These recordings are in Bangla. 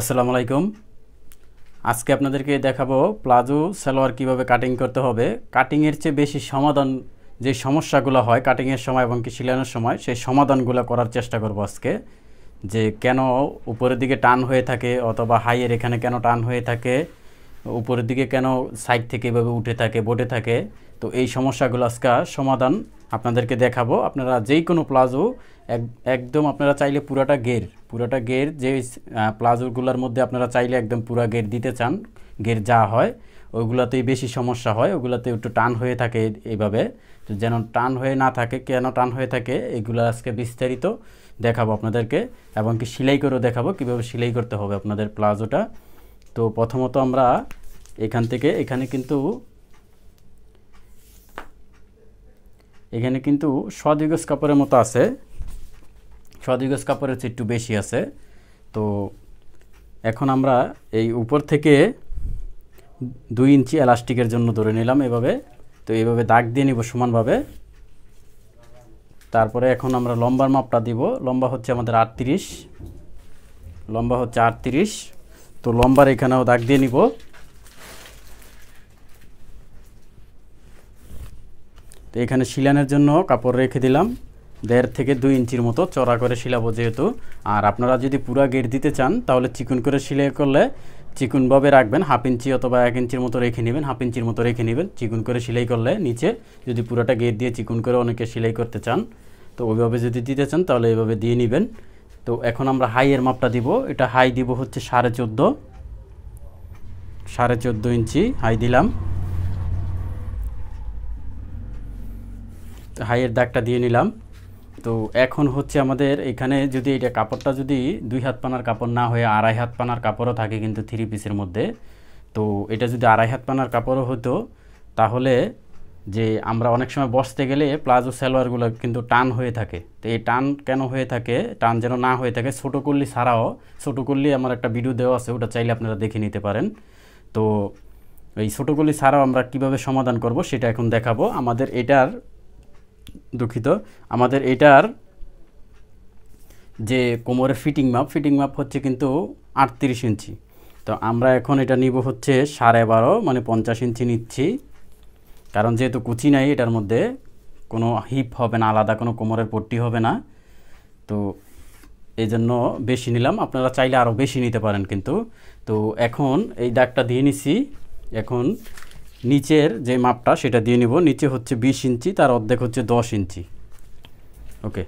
আসসালামু আলাইকুম আজকে আপনাদেরকে দেখাবো প্লাজো সালোয়ার কিভাবে কাটিং করতে হবে কাটিংয়ের চেয়ে বেশি সমাধান যে সমস্যাগুলো হয় কাটিংয়ের সময় এবং কি সিলানোর সময় সেই সমাধানগুলো করার চেষ্টা করব আজকে যে কেন উপরের দিকে টান হয়ে থাকে অথবা হাইয়ের এখানে কেন টান হয়ে থাকে উপরের দিকে কেন সাইড থেকে এভাবে উঠে থাকে বোটে থাকে তো এই সমস্যাগুলো আজকে সমাধান আপনাদেরকে দেখাবো আপনারা যেই কোনো প্লাজো একদম আপনারা চাইলে পুরাটা গের পুরাটা গের যে প্লাজোগুলোর মধ্যে আপনারা চাইলে একদম পুরা গের দিতে চান গের যা হয় ওইগুলোতেই বেশি সমস্যা হয় ওগুলোতে একটু টান হয়ে থাকে এইভাবে তো যেন টান হয়ে না থাকে কেন টান হয়ে থাকে এগুলো আজকে বিস্তারিত দেখাবো আপনাদেরকে এবং কি সেলাই করেও দেখাবো কীভাবে সেলাই করতে হবে আপনাদের প্লাজোটা তো প্রথমত আমরা এখান থেকে এখানে কিন্তু এখানে কিন্তু সদিগজ কাপড়ের মতো আছে সদিগজ কাপড়ের চেয়ে একটু বেশি আছে তো এখন আমরা এই উপর থেকে দুই ইঞ্চি এলাস্টিকের জন্য ধরে নিলাম এভাবে তো এইভাবে দাগ দিয়ে নিব সমানভাবে তারপরে এখন আমরা লম্বার মাপটা দিব লম্বা হচ্ছে আমাদের আটত্রিশ লম্বা হচ্ছে আটত্রিশ তো লম্বার এখানেও দাগ দিয়ে নিব তো এখানে শিলানের জন্য কাপড় রেখে দিলাম দেড় থেকে দুই ইঞ্চির মতো চড়া করে শিলাবো যেহেতু আর আপনারা যদি পুরা গেট দিতে চান তাহলে চিকুন করে সিলাই করলে চিকুনভাবে রাখবেন হাফ ইঞ্চি অথবা এক ইঞ্চির মতো রেখে নেবেন হাফ ইঞ্চির মতো রেখে নেবেন চিকুন করে সেলাই করলে নিচে যদি পুরোটা গেট দিয়ে চিকুন করে অনেকে সেলাই করতে চান তো ওইভাবে যদি দিতে চান তাহলে এইভাবে দিয়ে নেবেন তো এখন আমরা হাইয়ের মাপটা দিব এটা হাই দিব হচ্ছে সাড়ে চোদ্দো সাড়ে চোদ্দো ইঞ্চি হাই দিলাম হাইয়ের দাগটা দিয়ে নিলাম তো এখন হচ্ছে আমাদের এখানে যদি এটা কাপড়টা যদি দুই হাত পানার কাপড় না হয়ে আড়াই হাত পানার কাপড়ও থাকে কিন্তু থ্রি পিসের মধ্যে তো এটা যদি আড়াই হাত পানার কাপড়ও হতো তাহলে যে আমরা অনেক সময় বসতে গেলে প্লাজো সালোয়ারগুলো কিন্তু টান হয়ে থাকে তো এই টান কেন হয়ে থাকে টান যেন না হয়ে থাকে ছোটো করলি ছাড়াও ছোটো করলি আমার একটা ভিডিও দেওয়া আছে ওটা চাইলে আপনারা দেখে নিতে পারেন তো এই ছোটো করলি ছাড়াও আমরা কিভাবে সমাধান করব সেটা এখন দেখাবো আমাদের এটার দুঃখিত আমাদের এটার যে কোমরের ফিটিং মাপ ফিটিং মাপ হচ্ছে কিন্তু আটত্রিশ ইঞ্চি তো আমরা এখন এটা নিব হচ্ছে সাড়ে বারো মানে পঞ্চাশ ইঞ্চি নিচ্ছি কারণ যেহেতু কুচি নাই এটার মধ্যে কোনো হিপ হবে না আলাদা কোনো কোমরের পট্টি হবে না তো এই জন্য বেশি নিলাম আপনারা চাইলে আরও বেশি নিতে পারেন কিন্তু তো এখন এই দাগটা দিয়ে নিছি এখন নিচের যে মাপটা সেটা দিয়ে নিব নিচে হচ্ছে ২০ ইঞ্চি তার অর্ধেক হচ্ছে দশ ইঞ্চি ওকে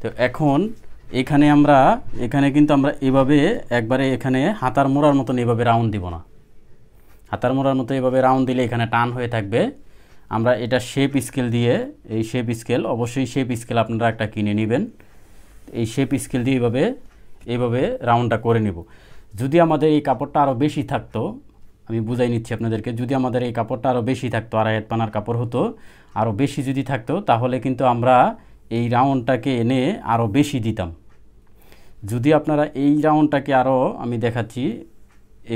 তো এখন এখানে আমরা এখানে কিন্তু আমরা এভাবে একবারে এখানে হাতার মোড়ার মতন এভাবে রাউন্ড দিব না হাতার মোড়ার মতো এভাবে রাউন্ড দিলে এখানে টান হয়ে থাকবে আমরা এটা শেপ স্কেল দিয়ে এই শেপ স্কেল অবশ্যই শেপ স্কেল আপনারা একটা কিনে নেবেন এই শেপ স্কেল দিয়ে এইভাবে এইভাবে রাউন্ডটা করে নেব যদি আমাদের এই কাপড়টা আরও বেশি থাকতো আমি বুঝাই নিচ্ছি আপনাদেরকে যদি আমাদের এই কাপড়টা আরও বেশি থাকতো আর পানার কাপড় হতো আরও বেশি যদি থাকতো তাহলে কিন্তু আমরা এই রাউন্ডটাকে এনে আরও বেশি দিতাম যদি আপনারা এই রাউন্ডটাকে আরও আমি দেখাচ্ছি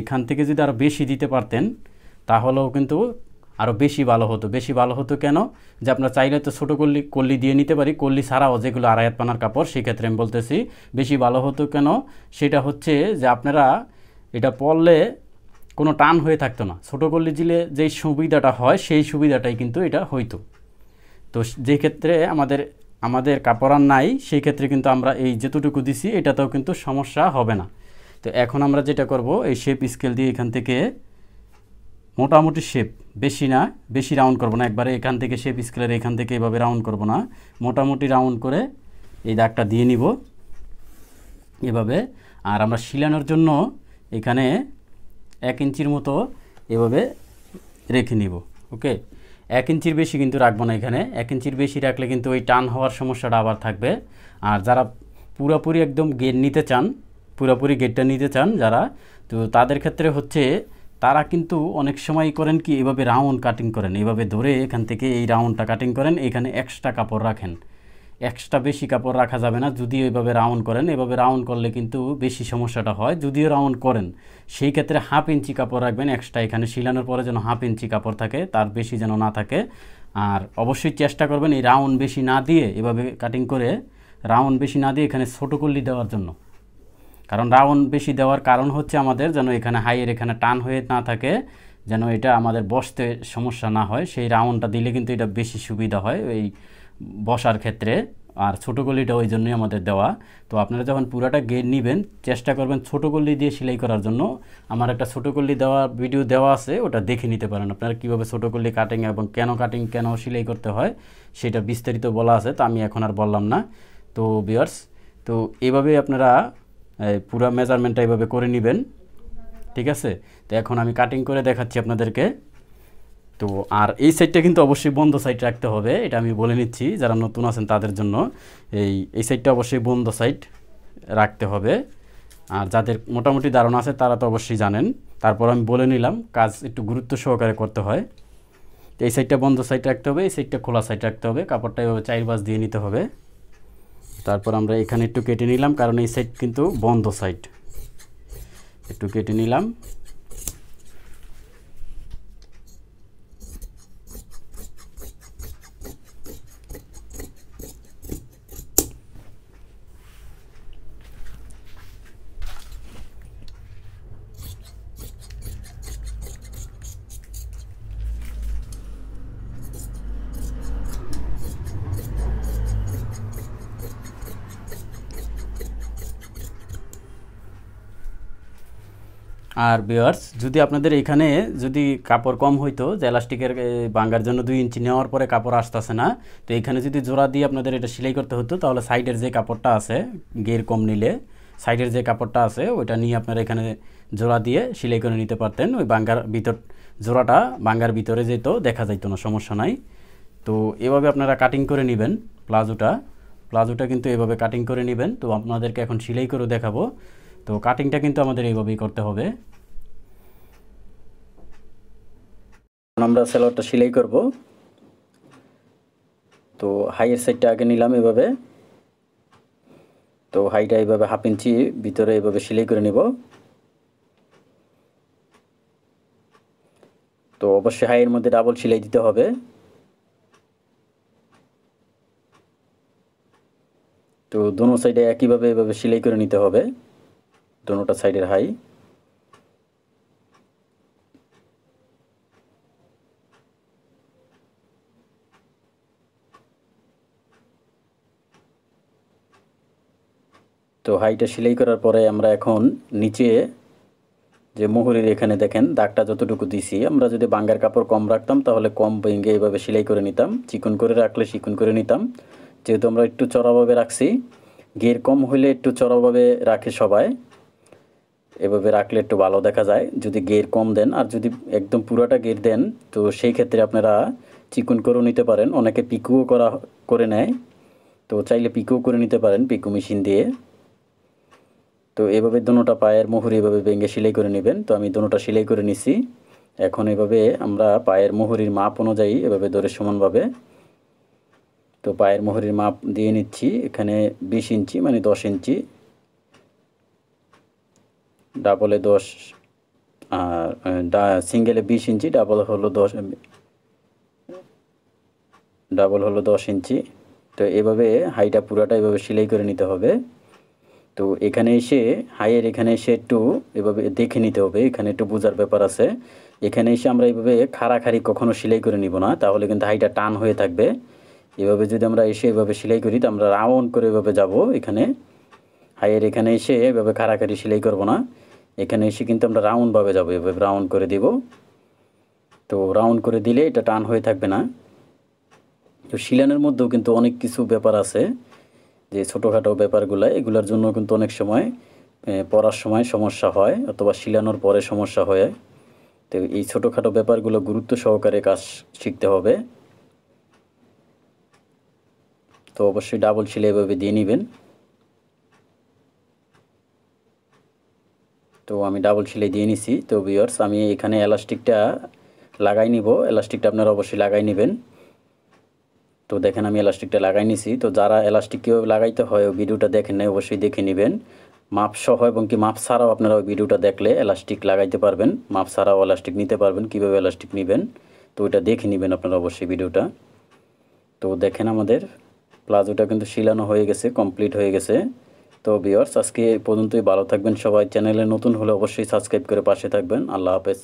এখান থেকে যদি আরও বেশি দিতে পারতেন তাহলেও কিন্তু আরও বেশি ভালো হতো বেশি ভালো হতো কেন যে আপনার চাইলে তো ছোটো কল্লি কল্লি দিয়ে নিতে পারি কল্লি ছাড়াও যেগুলো আড়াইয়াত পানার কাপড় সেক্ষেত্রে আমি বলতেছি বেশি ভালো হতো কেন সেটা হচ্ছে যে আপনারা এটা পড়লে কোনো টান হয়ে থাকতো না ছোটো কল্লি জিলে যেই সুবিধাটা হয় সেই সুবিধাটাই কিন্তু এটা হইতো তো যে ক্ষেত্রে আমাদের আমাদের কাপড় আর নাই সেই ক্ষেত্রে কিন্তু আমরা এই যেতুটুকু দিছি এটাতেও কিন্তু সমস্যা হবে না তো এখন আমরা যেটা করব এই শেপ স্কেল দিয়ে এখান থেকে মোটামুটি শেপ বেশি না বেশি রাউন্ড করব না একবারে এখান থেকে শেপ স্কেলের এখান থেকে এভাবে রাউন্ড করব না মোটামুটি রাউন্ড করে এই দাগটা দিয়ে নিব এভাবে আর আমরা শিলানোর জন্য এখানে এক ইঞ্চির মতো এভাবে রেখে নিব ওকে এক ইঞ্চির বেশি কিন্তু রাখবো না এখানে এক ইঞ্চির বেশি রাখলে কিন্তু ওই টান হওয়ার সমস্যাটা আবার থাকবে আর যারা পুরোপুরি একদম গেট নিতে চান পুরোপুরি গেটটা নিতে চান যারা তো তাদের ক্ষেত্রে হচ্ছে তারা কিন্তু অনেক সময় করেন কি এভাবে রাউন্ড কাটিং করেন এভাবে ধরে এখান থেকে এই রাউন্ডটা কাটিং করেন এখানে এক্সট্রা কাপড় রাখেন এক্সট্রা বেশি কাপড় রাখা যাবে না যদি এভাবে রাউন্ড করেন এভাবে রাউন্ড করলে কিন্তু বেশি সমস্যাটা হয় যদিও রাউন্ড করেন সেই ক্ষেত্রে হাফ ইঞ্চি কাপড় রাখবেন এক্সট্রা এখানে শিলানোর পরে যেন হাফ ইঞ্চি কাপড় থাকে তার বেশি যেন না থাকে আর অবশ্যই চেষ্টা করবেন এই রাউন্ড বেশি না দিয়ে এভাবে কাটিং করে রাউন্ড বেশি না দিয়ে এখানে ছোটো করলি দেওয়ার জন্য কারণ রাউন্ড বেশি দেওয়ার কারণ হচ্ছে আমাদের যেন এখানে হাইয়ের এখানে টান হয়ে না থাকে যেন এটা আমাদের বসতে সমস্যা না হয় সেই রাউন্ডটা দিলে কিন্তু এটা বেশি সুবিধা হয় এই বসার ক্ষেত্রে আর ছোটো গলিটা ওই জন্যই আমাদের দেওয়া তো আপনারা যখন পুরাটা গেট নেবেন চেষ্টা করবেন ছোটো গলি দিয়ে সেলাই করার জন্য আমার একটা ছোটো গলি দেওয়া ভিডিও দেওয়া আছে ওটা দেখে নিতে পারেন আপনারা কীভাবে ছোটো গলি কাটিং এবং কেন কাটিং কেন সেলাই করতে হয় সেটা বিস্তারিত বলা আছে তো আমি এখন আর বললাম না তো বিয়ার্স তো এভাবে আপনারা পুরো মেজারমেন্টটা এইভাবে করে নেবেন ঠিক আছে তো এখন আমি কাটিং করে দেখাচ্ছি আপনাদেরকে তো আর এই সাইডটা কিন্তু অবশ্যই বন্ধ সাইড রাখতে হবে এটা আমি বলে নিচ্ছি যারা নতুন আছেন তাদের জন্য এই এই সাইডটা অবশ্যই বন্ধ সাইড রাখতে হবে আর যাদের মোটামুটি ধারণা আছে তারা তো অবশ্যই জানেন তারপর আমি বলে নিলাম কাজ একটু গুরুত্ব সহকারে করতে হয় তো এই সাইডটা বন্ধ সাইড রাখতে হবে এই সাইডটা খোলা সাইড রাখতে হবে কাপড়টা এভাবে চারবাস দিয়ে নিতে হবে তারপর আমরা এখানে একটু কেটে নিলাম কারণ এই সাইড কিন্তু বন্ধ সাইড একটু কেটে নিলাম আর বিয়ার্স যদি আপনাদের এখানে যদি কাপড় কম হইতো যে এলাস্টিকের বাঙ্গার জন্য দুই ইঞ্চি নেওয়ার পরে কাপড় আসতেছে না তো এখানে যদি জোড়া দিয়ে আপনাদের এটা সেলাই করতে হতো তাহলে সাইডের যে কাপড়টা আছে গের কম নিলে সাইডের যে কাপড়টা আছে ওইটা নিয়ে আপনারা এখানে জোড়া দিয়ে সেলাই করে নিতে পারতেন ওই বাঙ্গার ভিতর জোড়াটা বাঙ্গার ভিতরে যেত দেখা যাইতো না সমস্যা নাই তো এভাবে আপনারা কাটিং করে নেবেন প্লাজোটা প্লাজোটা কিন্তু এভাবে কাটিং করে নেবেন তো আপনাদেরকে এখন সেলাই করে দেখাবো তো কাটিংটা কিন্তু আমাদের এইভাবেই করতে হবে আমরা সেলোয়ারটা সেলাই করব তো হাইয়ের সাইডটা আগে নিলাম এভাবে তো হাইটা এইভাবে হাফ ইঞ্চি ভিতরে এইভাবে সেলাই করে নিব তো অবশ্যই হাইয়ের মধ্যে ডাবল সেলাই দিতে হবে তো দোনো সাইডে একইভাবে এভাবে সেলাই করে নিতে হবে दोनों साइडर हाई তো হাইটা সেলাই করার পরে আমরা এখন নিচে যে মোহরির এখানে দেখেন দাগটা যতটুকু দিছি আমরা যদি বাঙ্গার কাপড় কম রাখতাম তাহলে কম ভেঙে এইভাবে সেলাই করে নিতাম চিকন করে রাখলে চিকন করে নিতাম যেহেতু আমরা একটু চড়াভাবে রাখছি গের কম হইলে একটু চড়াভাবে রাখে সবাই এভাবে রাখলে একটু ভালো দেখা যায় যদি গের কম দেন আর যদি একদম পুরোটা গের দেন তো সেই ক্ষেত্রে আপনারা চিকন করেও নিতে পারেন অনেকে পিকুও করা করে নেয় তো চাইলে পিকুও করে নিতে পারেন পিকু মেশিন দিয়ে তো এভাবে দোনোটা পায়ের মোহরি এভাবে ভেঙে সেলাই করে নেবেন তো আমি দুটা সেলাই করে নিছি এখন এভাবে আমরা পায়ের মোহরির মাপ অনুযায়ী এভাবে ধরে সমানভাবে তো পায়ের মোহরির মাপ দিয়ে নিচ্ছি এখানে বিশ ইঞ্চি মানে দশ ইঞ্চি ডাবলে দশ আর সিঙ্গেলে বিশ ইঞ্চি ডাবল হলো দশ ডাবল হলো দশ ইঞ্চি তো এভাবে হাইটা পুরাটা এভাবে সেলাই করে নিতে হবে তো এখানে এসে হাইয়ের এখানে এসে একটু এভাবে দেখে নিতে হবে এখানে একটু বোঝার ব্যাপার আছে এখানে এসে আমরা এভাবে খাড়াখাড়ি কখনো সেলাই করে নিব না তাহলে কিন্তু হাইটা টান হয়ে থাকবে এভাবে যদি আমরা এসে এভাবে সেলাই করি তো আমরা রাউন্ড করে এভাবে যাব এখানে হাইয়ের এখানে এসে এভাবে খাড়াখাড়ি সেলাই করব না এখানে এসে কিন্তু আমরা রাউন্ডভাবে যাবো এভাবে রাউন্ড করে দেব তো রাউন্ড করে দিলে এটা টান হয়ে থাকবে না তো শিলানের মধ্যেও কিন্তু অনেক কিছু ব্যাপার আছে যে ছোটোখাটো ব্যাপারগুলো এগুলোর জন্য কিন্তু অনেক সময় পড়ার সময় সমস্যা হয় অথবা শিলানোর পরে সমস্যা হয় তো এই ছোটোখাটো ব্যাপারগুলো গুরুত্ব সহকারে কাজ শিখতে হবে তো অবশ্যই ডাবল শিলে এভাবে দিয়ে নেবেন তো আমি ডাবল সেলাই দিয়ে নিছি তো বিয়ার্স আমি এখানে এলাস্টিকটা লাগাই নিব এলাস্টিকটা আপনারা অবশ্যই লাগাই নেবেন তো দেখেন আমি এলাস্টিকটা লাগাই নিছি তো যারা এলাস্টিক কেউ লাগাইতে হয় ওই ভিডিওটা দেখেন নাই অবশ্যই দেখে নেবেন মাপ সহ এবং কি মাপ ছাড়াও আপনারা ওই ভিডিওটা দেখলে এলাস্টিক লাগাইতে পারবেন মাপ ছাড়াও এলাস্টিক নিতে পারবেন কীভাবে এলাস্টিক নেবেন তো ওইটা দেখে নেবেন আপনারা অবশ্যই ভিডিওটা তো দেখেন আমাদের প্লাজোটা কিন্তু শিলানো হয়ে গেছে কমপ্লিট হয়ে গেছে তো ভিওর্স আজকে এই পর্যন্তই ভালো থাকবেন সবাই চ্যানেলে নতুন হলে অবশ্যই সাবস্ক্রাইব করে পাশে থাকবেন আল্লাহ হাফেজ